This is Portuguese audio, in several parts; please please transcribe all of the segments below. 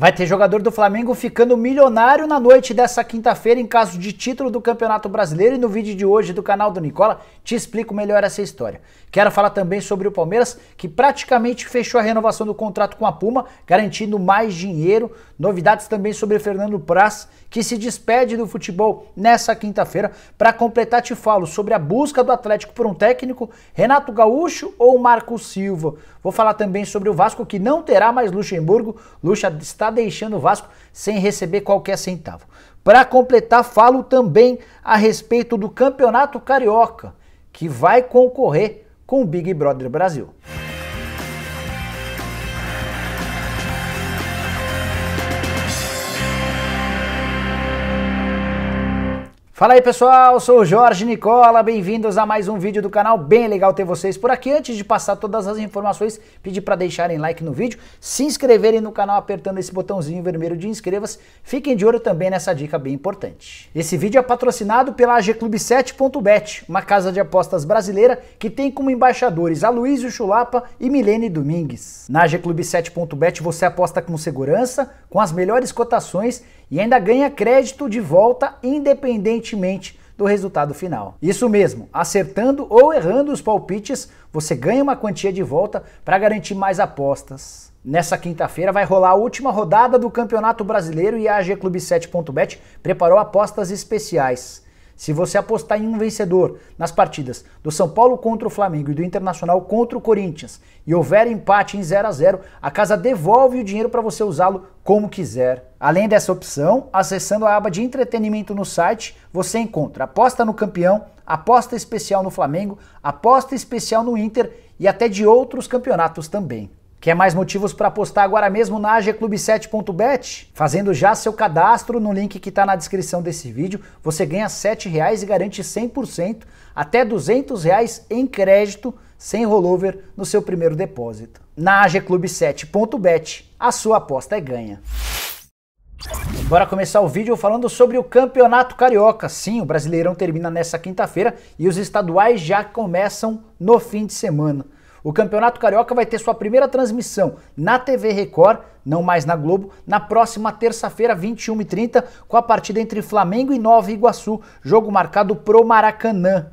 Vai ter jogador do Flamengo ficando milionário na noite dessa quinta-feira em caso de título do Campeonato Brasileiro e no vídeo de hoje do canal do Nicola te explico melhor essa história. Quero falar também sobre o Palmeiras que praticamente fechou a renovação do contrato com a Puma, garantindo mais dinheiro. Novidades também sobre Fernando Praz, que se despede do futebol nessa quinta-feira. Para completar, te falo sobre a busca do Atlético por um técnico, Renato Gaúcho ou Marco Silva. Vou falar também sobre o Vasco que não terá mais Luxemburgo. Luxa está está deixando o Vasco sem receber qualquer centavo. Para completar, falo também a respeito do Campeonato Carioca, que vai concorrer com o Big Brother Brasil. Fala aí pessoal, sou o Jorge Nicola, bem-vindos a mais um vídeo do canal, bem legal ter vocês por aqui. Antes de passar todas as informações, pedir para deixarem like no vídeo, se inscreverem no canal apertando esse botãozinho vermelho de inscreva-se, fiquem de olho também nessa dica bem importante. Esse vídeo é patrocinado pela agclub7.bet, uma casa de apostas brasileira que tem como embaixadores Aloysio Chulapa e Milene Domingues. Na agclub7.bet você aposta com segurança, com as melhores cotações e ainda ganha crédito de volta independente independentemente do resultado final. Isso mesmo, acertando ou errando os palpites, você ganha uma quantia de volta para garantir mais apostas. Nessa quinta-feira vai rolar a última rodada do Campeonato Brasileiro e a AG Clube 7.bet preparou apostas especiais. Se você apostar em um vencedor nas partidas do São Paulo contra o Flamengo e do Internacional contra o Corinthians e houver empate em 0 a 0, a casa devolve o dinheiro para você usá-lo como quiser. Além dessa opção, acessando a aba de entretenimento no site, você encontra aposta no campeão, aposta especial no Flamengo, aposta especial no Inter e até de outros campeonatos também. Quer mais motivos para apostar agora mesmo na agclub7.bet? Fazendo já seu cadastro no link que está na descrição desse vídeo, você ganha R$ 7,00 e garante 100%, até R$ 200,00 em crédito, sem rollover, no seu primeiro depósito. Na agclub7.bet, a sua aposta é ganha. Bora começar o vídeo falando sobre o Campeonato Carioca. Sim, o Brasileirão termina nessa quinta-feira e os estaduais já começam no fim de semana. O Campeonato Carioca vai ter sua primeira transmissão na TV Record, não mais na Globo, na próxima terça-feira, 21h30, com a partida entre Flamengo e Nova Iguaçu, jogo marcado pro Maracanã.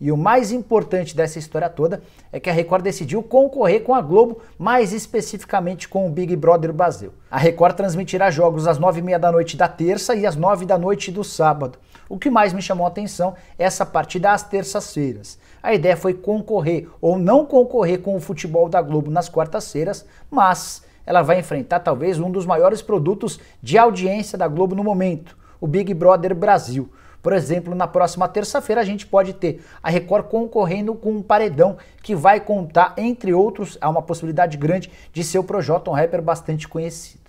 E o mais importante dessa história toda é que a Record decidiu concorrer com a Globo, mais especificamente com o Big Brother Brasil. A Record transmitirá jogos às 9h30 da noite da terça e às 9 da noite do sábado. O que mais me chamou a atenção é essa partida às terças-feiras. A ideia foi concorrer ou não concorrer com o futebol da Globo nas quartas-feiras, mas ela vai enfrentar talvez um dos maiores produtos de audiência da Globo no momento, o Big Brother Brasil. Por exemplo, na próxima terça-feira a gente pode ter a Record concorrendo com um paredão que vai contar, entre outros, há uma possibilidade grande de ser o Projota, um rapper bastante conhecido.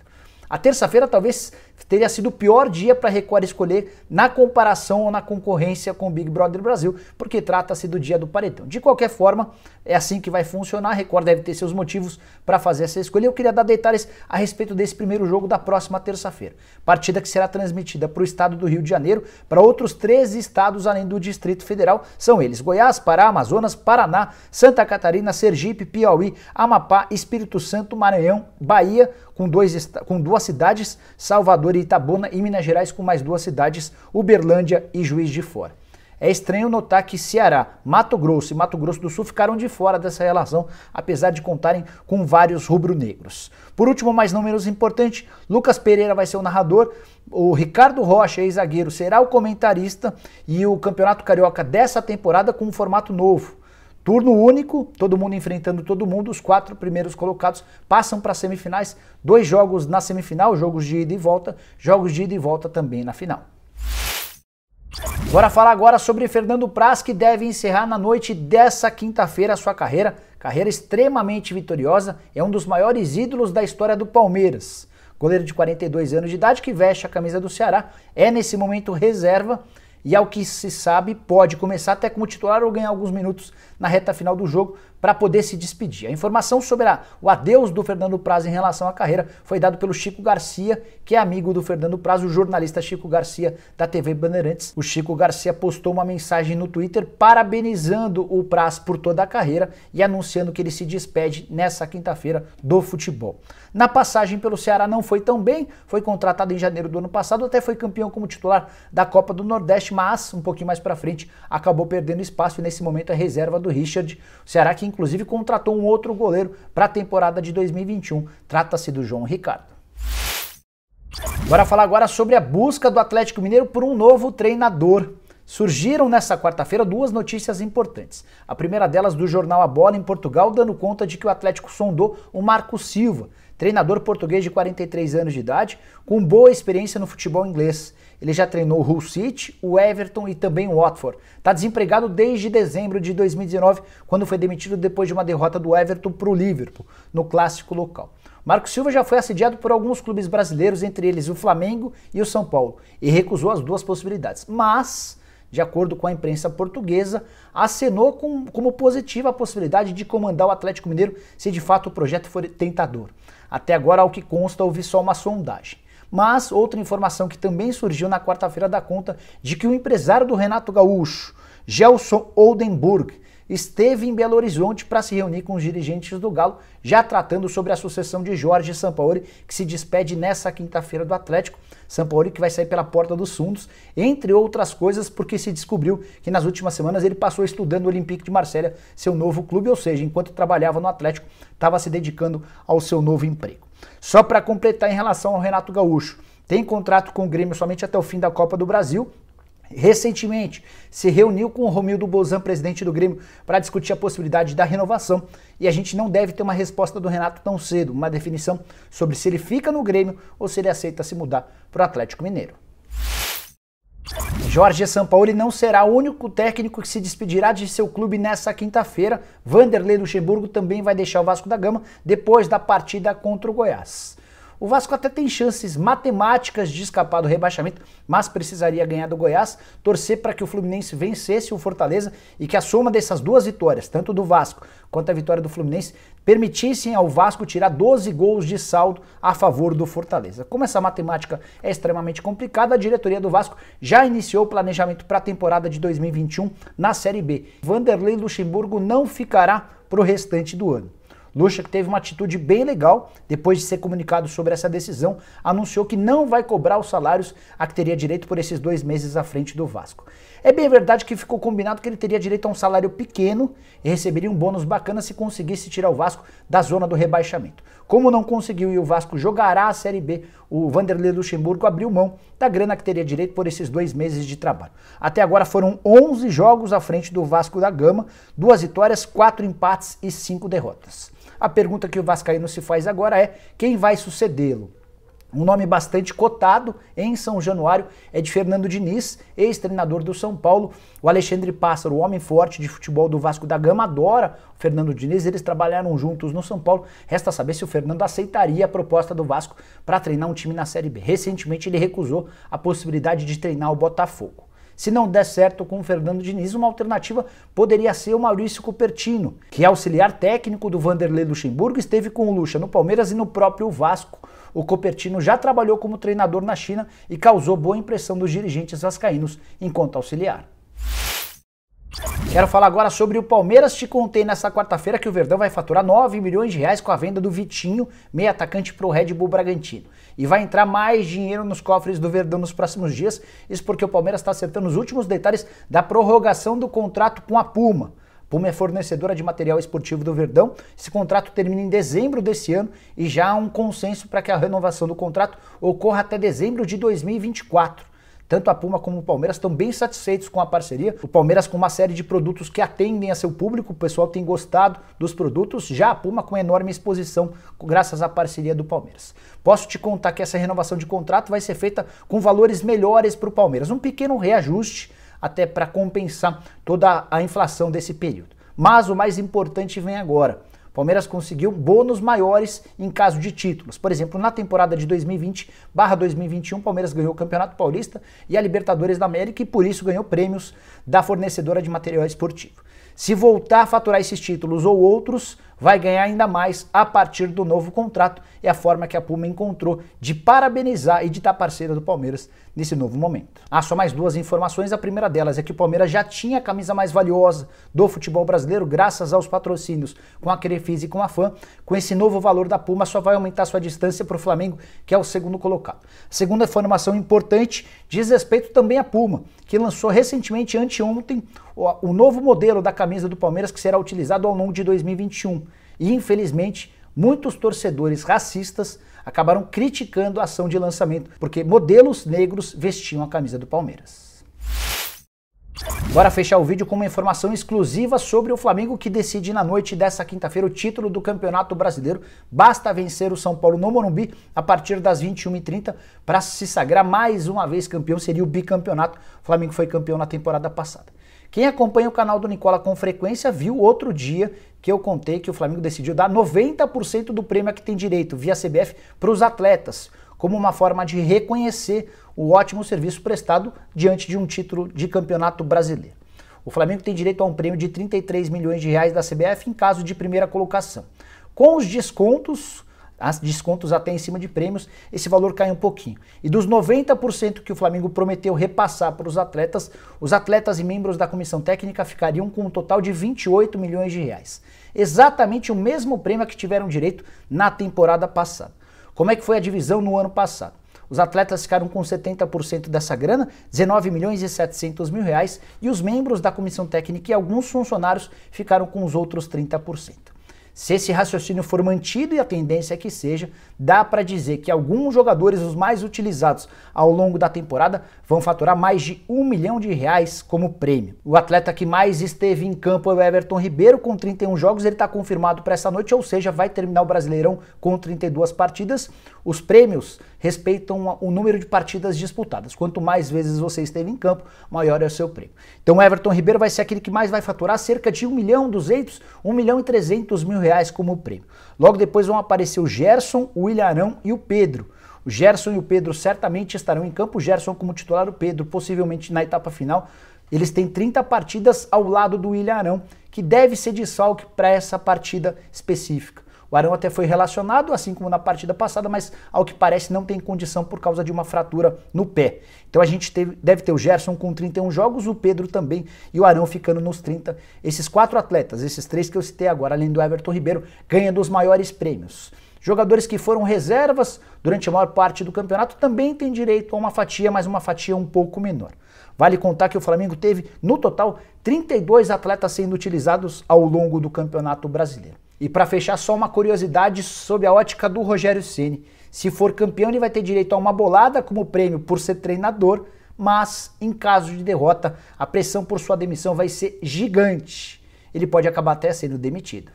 A terça-feira talvez teria sido o pior dia para Record escolher na comparação ou na concorrência com o Big Brother Brasil, porque trata-se do dia do paretão. De qualquer forma, é assim que vai funcionar. A Record deve ter seus motivos para fazer essa escolha. Eu queria dar detalhes a respeito desse primeiro jogo da próxima terça-feira. Partida que será transmitida para o estado do Rio de Janeiro, para outros 13 estados além do Distrito Federal. São eles: Goiás, Pará, Amazonas, Paraná, Santa Catarina, Sergipe, Piauí, Amapá, Espírito Santo, Maranhão, Bahia, com, dois, com duas cidades, Salvador Salvador e Itabuna, e Minas Gerais com mais duas cidades, Uberlândia e Juiz de Fora. É estranho notar que Ceará, Mato Grosso e Mato Grosso do Sul ficaram de fora dessa relação, apesar de contarem com vários rubro-negros. Por último, mas não menos importante, Lucas Pereira vai ser o narrador, o Ricardo Rocha, ex-zagueiro, será o comentarista e o Campeonato Carioca dessa temporada com um formato novo. Turno único, todo mundo enfrentando todo mundo, os quatro primeiros colocados passam para as semifinais, dois jogos na semifinal, jogos de ida e volta, jogos de ida e volta também na final. Bora falar agora sobre Fernando Praz, que deve encerrar na noite dessa quinta-feira a sua carreira, carreira extremamente vitoriosa, é um dos maiores ídolos da história do Palmeiras. Goleiro de 42 anos de idade que veste a camisa do Ceará, é nesse momento reserva, e ao que se sabe, pode começar até como titular ou ganhar alguns minutos na reta final do jogo, para poder se despedir. A informação sobre a, o adeus do Fernando Praz em relação à carreira foi dado pelo Chico Garcia, que é amigo do Fernando Praz, o jornalista Chico Garcia da TV Bandeirantes. O Chico Garcia postou uma mensagem no Twitter parabenizando o Praz por toda a carreira e anunciando que ele se despede nessa quinta-feira do futebol. Na passagem pelo Ceará não foi tão bem, foi contratado em janeiro do ano passado, até foi campeão como titular da Copa do Nordeste, mas um pouquinho mais para frente acabou perdendo espaço e nesse momento é reserva do Richard. O Ceará que inclusive contratou um outro goleiro para a temporada de 2021. Trata-se do João Ricardo. Bora falar agora sobre a busca do Atlético Mineiro por um novo treinador. Surgiram nessa quarta-feira duas notícias importantes. A primeira delas do jornal A Bola em Portugal, dando conta de que o Atlético sondou o Marco Silva, treinador português de 43 anos de idade, com boa experiência no futebol inglês. Ele já treinou o Hull City, o Everton e também o Watford. Está desempregado desde dezembro de 2019, quando foi demitido depois de uma derrota do Everton para o Liverpool, no clássico local. Marco Silva já foi assediado por alguns clubes brasileiros, entre eles o Flamengo e o São Paulo, e recusou as duas possibilidades. Mas de acordo com a imprensa portuguesa, acenou com, como positiva a possibilidade de comandar o Atlético Mineiro se de fato o projeto for tentador. Até agora, ao que consta, houve só uma sondagem. Mas outra informação que também surgiu na quarta-feira da conta de que o empresário do Renato Gaúcho, Gelson Oldenburg, esteve em Belo Horizonte para se reunir com os dirigentes do Galo, já tratando sobre a sucessão de Jorge Sampaoli, que se despede nessa quinta-feira do Atlético. Sampaoli que vai sair pela porta dos fundos, entre outras coisas, porque se descobriu que nas últimas semanas ele passou estudando o Olympique de Marselha, seu novo clube, ou seja, enquanto trabalhava no Atlético, estava se dedicando ao seu novo emprego. Só para completar em relação ao Renato Gaúcho, tem contrato com o Grêmio somente até o fim da Copa do Brasil, recentemente se reuniu com o Romildo Bozan, presidente do Grêmio, para discutir a possibilidade da renovação e a gente não deve ter uma resposta do Renato tão cedo, uma definição sobre se ele fica no Grêmio ou se ele aceita se mudar para o Atlético Mineiro. Jorge Sampaoli não será o único técnico que se despedirá de seu clube nesta quinta-feira. Vanderlei Luxemburgo também vai deixar o Vasco da Gama depois da partida contra o Goiás. O Vasco até tem chances matemáticas de escapar do rebaixamento, mas precisaria ganhar do Goiás, torcer para que o Fluminense vencesse o Fortaleza e que a soma dessas duas vitórias, tanto do Vasco quanto a vitória do Fluminense, permitissem ao Vasco tirar 12 gols de saldo a favor do Fortaleza. Como essa matemática é extremamente complicada, a diretoria do Vasco já iniciou o planejamento para a temporada de 2021 na Série B. Vanderlei Luxemburgo não ficará para o restante do ano. Lucha, que teve uma atitude bem legal depois de ser comunicado sobre essa decisão, anunciou que não vai cobrar os salários a que teria direito por esses dois meses à frente do Vasco. É bem verdade que ficou combinado que ele teria direito a um salário pequeno e receberia um bônus bacana se conseguisse tirar o Vasco da zona do rebaixamento. Como não conseguiu e o Vasco jogará a Série B o Vanderlei Luxemburgo abriu mão da grana que teria direito por esses dois meses de trabalho. Até agora foram 11 jogos à frente do Vasco da Gama, duas vitórias, quatro empates e cinco derrotas. A pergunta que o Vascaíno se faz agora é: quem vai sucedê-lo? Um nome bastante cotado em São Januário é de Fernando Diniz, ex-treinador do São Paulo. O Alexandre Pássaro, o homem forte de futebol do Vasco da Gama, adora o Fernando Diniz. Eles trabalharam juntos no São Paulo. Resta saber se o Fernando aceitaria a proposta do Vasco para treinar um time na Série B. Recentemente ele recusou a possibilidade de treinar o Botafogo. Se não der certo com o Fernando Diniz, uma alternativa poderia ser o Maurício Cupertino, que é auxiliar técnico do Vanderlei Luxemburgo, esteve com o Lucha no Palmeiras e no próprio Vasco o Copertino já trabalhou como treinador na China e causou boa impressão dos dirigentes vascaínos enquanto auxiliar. Quero falar agora sobre o Palmeiras. Te contei nessa quarta-feira que o Verdão vai faturar 9 milhões de reais com a venda do Vitinho, meia atacante para o Red Bull Bragantino. E vai entrar mais dinheiro nos cofres do Verdão nos próximos dias, isso porque o Palmeiras está acertando os últimos detalhes da prorrogação do contrato com a Puma. Puma é fornecedora de material esportivo do Verdão. Esse contrato termina em dezembro desse ano e já há um consenso para que a renovação do contrato ocorra até dezembro de 2024. Tanto a Puma como o Palmeiras estão bem satisfeitos com a parceria. O Palmeiras com uma série de produtos que atendem a seu público, o pessoal tem gostado dos produtos, já a Puma com enorme exposição graças à parceria do Palmeiras. Posso te contar que essa renovação de contrato vai ser feita com valores melhores para o Palmeiras, um pequeno reajuste até para compensar toda a inflação desse período. Mas o mais importante vem agora. Palmeiras conseguiu bônus maiores em caso de títulos. Por exemplo, na temporada de 2020/2021, Palmeiras ganhou o Campeonato Paulista e a Libertadores da América e por isso ganhou prêmios da fornecedora de material esportivo. Se voltar a faturar esses títulos ou outros, vai ganhar ainda mais a partir do novo contrato. É a forma que a Puma encontrou de parabenizar e de estar parceira do Palmeiras nesse novo momento. Ah, só mais duas informações. A primeira delas é que o Palmeiras já tinha a camisa mais valiosa do futebol brasileiro, graças aos patrocínios com a Crefisa e com a FAM. Com esse novo valor da Puma, só vai aumentar sua distância para o Flamengo, que é o segundo colocado. segunda informação importante diz respeito também à Puma, que lançou recentemente, anteontem, o novo modelo da camisa do Palmeiras que será utilizado ao longo de 2021. E infelizmente, muitos torcedores racistas acabaram criticando a ação de lançamento porque modelos negros vestiam a camisa do Palmeiras. Bora fechar o vídeo com uma informação exclusiva sobre o Flamengo que decide na noite dessa quinta-feira o título do Campeonato Brasileiro. Basta vencer o São Paulo no Morumbi a partir das 21h30 para se sagrar mais uma vez campeão, seria o bicampeonato. O Flamengo foi campeão na temporada passada. Quem acompanha o canal do Nicola com frequência viu outro dia que eu contei que o Flamengo decidiu dar 90% do prêmio a que tem direito via CBF para os atletas, como uma forma de reconhecer o ótimo serviço prestado diante de um título de campeonato brasileiro. O Flamengo tem direito a um prêmio de 33 milhões de reais da CBF em caso de primeira colocação. Com os descontos, as descontos até em cima de prêmios, esse valor cai um pouquinho. E dos 90% que o Flamengo prometeu repassar para os atletas, os atletas e membros da comissão técnica ficariam com um total de 28 milhões de reais. Exatamente o mesmo prêmio que tiveram direito na temporada passada. Como é que foi a divisão no ano passado? Os atletas ficaram com 70% dessa grana, 19 milhões e 700 mil reais, e os membros da comissão técnica e alguns funcionários ficaram com os outros 30%. Se esse raciocínio for mantido e a tendência é que seja, dá para dizer que alguns jogadores os mais utilizados ao longo da temporada vão faturar mais de um milhão de reais como prêmio. O atleta que mais esteve em campo é o Everton Ribeiro, com 31 jogos, ele está confirmado para essa noite, ou seja, vai terminar o Brasileirão com 32 partidas. Os prêmios respeitam o número de partidas disputadas. Quanto mais vezes você esteve em campo, maior é o seu prêmio. Então Everton Ribeiro vai ser aquele que mais vai faturar cerca de 1 milhão 200, 1 milhão e 300 mil reais como prêmio. Logo depois vão aparecer o Gerson, o Ilharão e o Pedro. O Gerson e o Pedro certamente estarão em campo, o Gerson como titular, o Pedro possivelmente na etapa final. Eles têm 30 partidas ao lado do Ilharão, que deve ser de salto para essa partida específica. O Arão até foi relacionado, assim como na partida passada, mas ao que parece não tem condição por causa de uma fratura no pé. Então a gente teve, deve ter o Gerson com 31 jogos, o Pedro também e o Arão ficando nos 30. Esses quatro atletas, esses três que eu citei agora, além do Everton Ribeiro, ganham dos maiores prêmios. Jogadores que foram reservas durante a maior parte do campeonato também têm direito a uma fatia, mas uma fatia um pouco menor. Vale contar que o Flamengo teve, no total, 32 atletas sendo utilizados ao longo do Campeonato Brasileiro. E para fechar, só uma curiosidade sobre a ótica do Rogério Ceni. Se for campeão, ele vai ter direito a uma bolada como prêmio por ser treinador, mas em caso de derrota, a pressão por sua demissão vai ser gigante. Ele pode acabar até sendo demitido.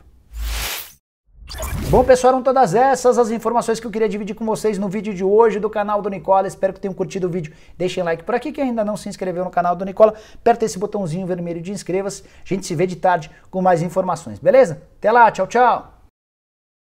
Bom, pessoal, eram todas essas as informações que eu queria dividir com vocês no vídeo de hoje do canal do Nicola. Espero que tenham curtido o vídeo. Deixem like por aqui. Quem ainda não se inscreveu no canal do Nicola, aperta esse botãozinho vermelho de inscreva-se. A gente se vê de tarde com mais informações, beleza? Até lá, tchau, tchau!